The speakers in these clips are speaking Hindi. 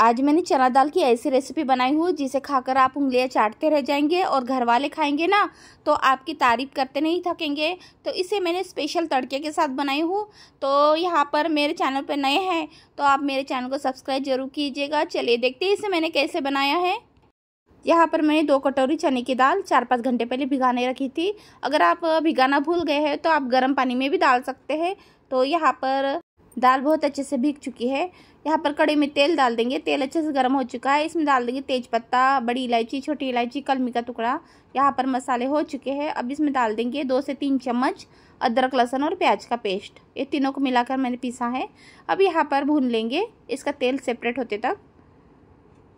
आज मैंने चना दाल की ऐसी रेसिपी बनाई हूँ जिसे खाकर आप उंगलियाँ चाटते रह जाएंगे और घर वाले खाएंगे ना तो आपकी तारीफ करते नहीं थकेंगे तो इसे मैंने स्पेशल तड़के के साथ बनाई हूँ तो यहाँ पर मेरे चैनल पर नए हैं तो आप मेरे चैनल को सब्सक्राइब जरूर कीजिएगा चलिए देखते हैं इसे मैंने कैसे बनाया है यहाँ पर मैंने दो कटोरी चने की दाल चार पाँच घंटे पहले भिगाने रखी थी अगर आप भिगाना भूल गए हैं तो आप गर्म पानी में भी डाल सकते हैं तो यहाँ पर दाल बहुत अच्छे से भीग चुकी है यहाँ पर कड़े में तेल डाल देंगे तेल अच्छे से गर्म हो चुका है इसमें डाल देंगे तेज पत्ता बड़ी इलायची छोटी इलायची कलमी का टुकड़ा यहाँ पर मसाले हो चुके हैं अब इसमें डाल देंगे दो से तीन चम्मच अदरक लहसुन और प्याज का पेस्ट ये तीनों को मिलाकर मैंने पीसा है अब यहाँ पर भून लेंगे इसका तेल सेपरेट होते तक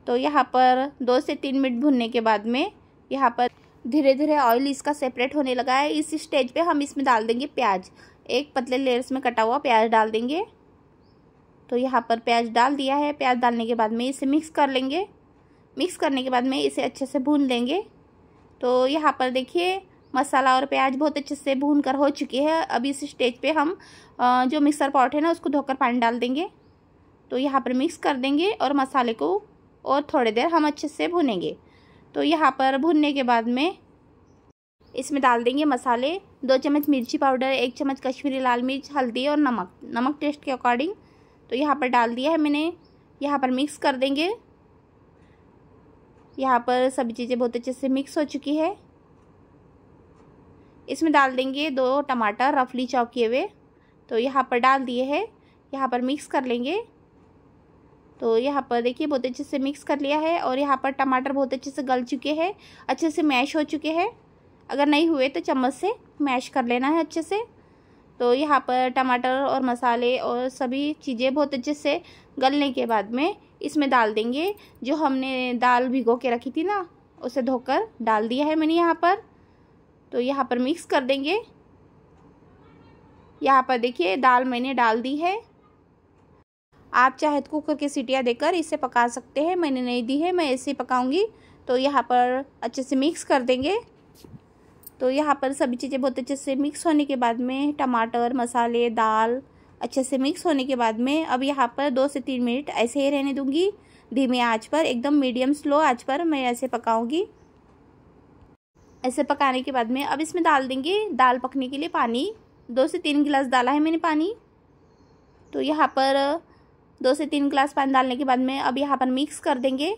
तो यहाँ पर दो से तीन मिनट भूनने के बाद में यहाँ पर धीरे धीरे ऑयल इसका सेपरेट होने लगा है इस स्टेज पे हम इसमें डाल देंगे प्याज एक पतले लेयर्स में कटा हुआ प्याज डाल देंगे तो यहाँ पर प्याज डाल दिया है प्याज डालने के बाद में इसे मिक्स कर लेंगे मिक्स करने के बाद में इसे अच्छे से भून लेंगे तो यहाँ पर देखिए मसाला और प्याज बहुत अच्छे से भून कर हो चुकी है अब इस स्टेज पे हम जो मिक्सर पॉट है ना उसको धोकर पानी डाल देंगे तो यहाँ पर मिक्स कर देंगे और मसाले को और थोड़ी देर हम अच्छे से भुनेंगे तो यहाँ पर भुनने के बाद में इसमें डाल देंगे मसाले दो चम्मच मिर्ची पाउडर एक चम्मच कश्मीरी लाल मिर्च हल्दी और नमक नमक टेस्ट के अकॉर्डिंग तो यहाँ पर डाल दिया है मैंने यहाँ पर मिक्स कर देंगे यहाँ पर सभी चीज़ें बहुत अच्छे से मिक्स हो चुकी है इसमें डाल देंगे दो टमाटर रफली चॉप किए हुए तो यहाँ पर डाल दिए हैं यहाँ पर मिक्स कर लेंगे तो यहाँ पर देखिए बहुत अच्छे से मिक्स कर लिया है और यहाँ पर टमाटर बहुत अच्छे से गल चुके हैं अच्छे से मैश हो चुके हैं अगर नहीं हुए तो चम्मच से मैश कर लेना है अच्छे से तो यहाँ पर टमाटर और मसाले और सभी चीज़ें बहुत अच्छे से गलने के बाद में इसमें डाल देंगे जो हमने दाल भिगो के रखी थी ना उसे धोकर डाल दिया है मैंने यहाँ पर तो यहाँ पर मिक्स कर देंगे यहाँ पर देखिए दाल मैंने डाल दी है आप चाहे तो कुकर की सीटियाँ देकर इसे पका सकते हैं मैंने नहीं दी है मैं ऐसे ही पकाऊंगी तो यहाँ पर अच्छे से मिक्स कर देंगे तो यहाँ पर सभी चीज़ें बहुत अच्छे से मिक्स होने के बाद में टमाटर मसाले दाल अच्छे से मिक्स होने के बाद में अब यहाँ पर दो से तीन मिनट ऐसे ही रहने दूँगी धीमे आँच पर एकदम मीडियम स्लो आँच पर मैं ऐसे पकाऊँगी ऐसे पकाने के बाद में अब इसमें डाल देंगे दाल पकने के लिए पानी दो से तीन गिलास डाला है मैंने पानी तो यहाँ पर दो से तीन गिलास पानी डालने के बाद में अब यहाँ पर मिक्स कर देंगे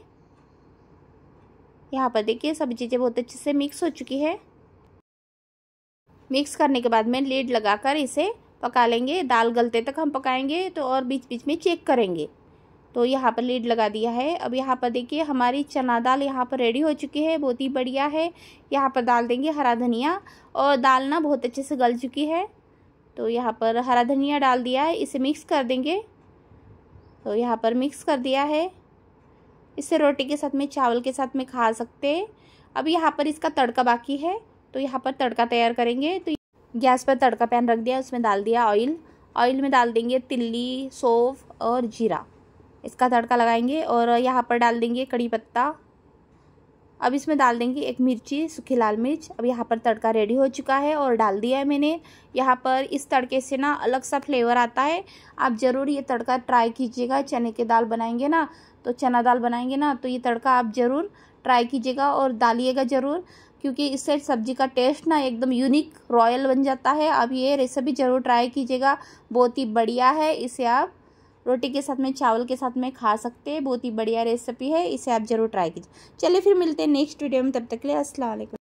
यहाँ पर देखिए सभी चीज़ें बहुत अच्छे से मिक्स हो चुकी है मिक्स करने के बाद में लीड लगाकर इसे पका लेंगे दाल गलते तक हम पकाएंगे तो और बीच बीच में चेक करेंगे तो यहाँ पर लीड लगा दिया है अब यहाँ पर देखिए हमारी चना दाल यहाँ पर रेडी हो चुकी है बहुत ही बढ़िया है यहाँ पर डाल देंगे हरा धनिया और दाल ना बहुत अच्छे से गल चुकी है तो यहाँ पर हरा धनिया डाल दिया है इसे मिक्स कर देंगे तो यहाँ पर मिक्स कर दिया है इसे रोटी के साथ में चावल के साथ में खा सकते हैं अब यहाँ पर इसका तड़का बाकी है तो यहाँ पर तड़का तैयार करेंगे तो गैस पर तड़का पैन रख दिया उसमें डाल दिया ऑयल ऑयल में डाल देंगे तिल्ली सौफ और जीरा इसका तड़का लगाएंगे और यहाँ पर डाल देंगे कड़ी पत्ता अब इसमें डाल देंगे एक मिर्ची सूखी लाल मिर्च अब यहाँ पर तड़का रेडी हो चुका है और डाल दिया है मैंने यहाँ पर इस तड़के से ना अलग सा फ्लेवर आता है आप ज़रूर ये तड़का ट्राई कीजिएगा चने की दाल बनाएंगे ना तो चना दाल बनाएंगे ना तो ये तड़का आप ज़रूर ट्राई कीजिएगा और डालिएगा ज़रूर क्योंकि इससे सब्जी का टेस्ट ना एकदम यूनिक रॉयल बन जाता है आप ये रेसिपी ज़रूर ट्राई कीजिएगा बहुत ही बढ़िया है इसे आप रोटी के साथ में चावल के साथ में खा सकते हैं बहुत ही बढ़िया रेसिपी है इसे आप ज़रूर ट्राई कीजिए चलिए फिर मिलते हैं नेक्स्ट वीडियो में तब तक के लिए असल